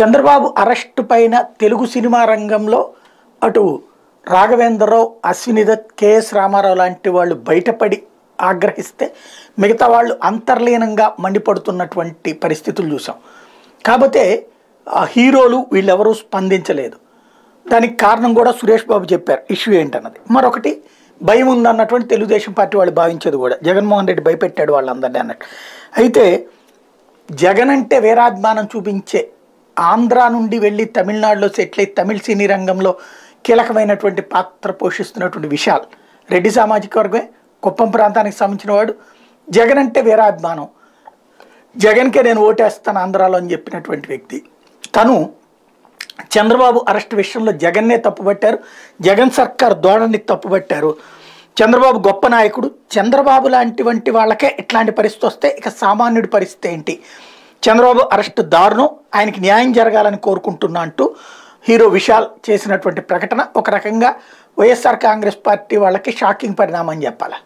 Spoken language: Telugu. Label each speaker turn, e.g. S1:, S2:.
S1: చంద్రబాబు అరెస్ట్ పైన తెలుగు సినిమా రంగంలో అటు రాఘవేంద్రరావు అశ్వినిదత్ కెఎస్ రామారావు లాంటి వాళ్ళు బయటపడి ఆగ్రహిస్తే మిగతా వాళ్ళు అంతర్లీనంగా మండిపడుతున్నటువంటి పరిస్థితులు చూసాం కాకపోతే హీరోలు వీళ్ళెవరూ స్పందించలేదు దానికి కారణం కూడా సురేష్ బాబు చెప్పారు ఇష్యూ ఏంటన్నది మరొకటి భయం ఉందన్నటువంటి తెలుగుదేశం పార్టీ వాళ్ళు భావించేది కూడా జగన్మోహన్ రెడ్డి భయపెట్టాడు వాళ్ళందరినీ అన్నట్టు అయితే జగన్ అంటే వేరాభిమానం చూపించే ఆంధ్ర నుండి వెళ్ళి తమిళనాడులో సెటిల్ అయ్యి తమిళ సినీ రంగంలో కీలకమైనటువంటి పాత్ర పోషిస్తున్నటువంటి విశాల్ రెడ్డి సామాజిక వర్గమే కుప్పం ప్రాంతానికి సంబంధించిన వాడు జగన్ అంటే వీరాభిమానం జగన్కే నేను ఓటేస్తాను ఆంధ్రాలో అని చెప్పినటువంటి వ్యక్తి తను చంద్రబాబు అరెస్ట్ విషయంలో జగన్నే తప్పుపట్టారు జగన్ సర్కార్ దోడని తప్పుబట్టారు చంద్రబాబు గొప్ప నాయకుడు చంద్రబాబు లాంటి వంటి వాళ్ళకే ఇట్లాంటి పరిస్థితి వస్తే ఇక సామాన్యుడి పరిస్థితి ఏంటి చంద్రబాబు అరెస్ట్ దారుణం ఆయనకి న్యాయం జరగాలని కోరుకుంటున్నా అంటూ హీరో విశాల్ చేసినటువంటి ప్రకటన ఒక రకంగా వైఎస్ఆర్ కాంగ్రెస్ పార్టీ వాళ్ళకి షాకింగ్ పరిణామం చెప్పాలి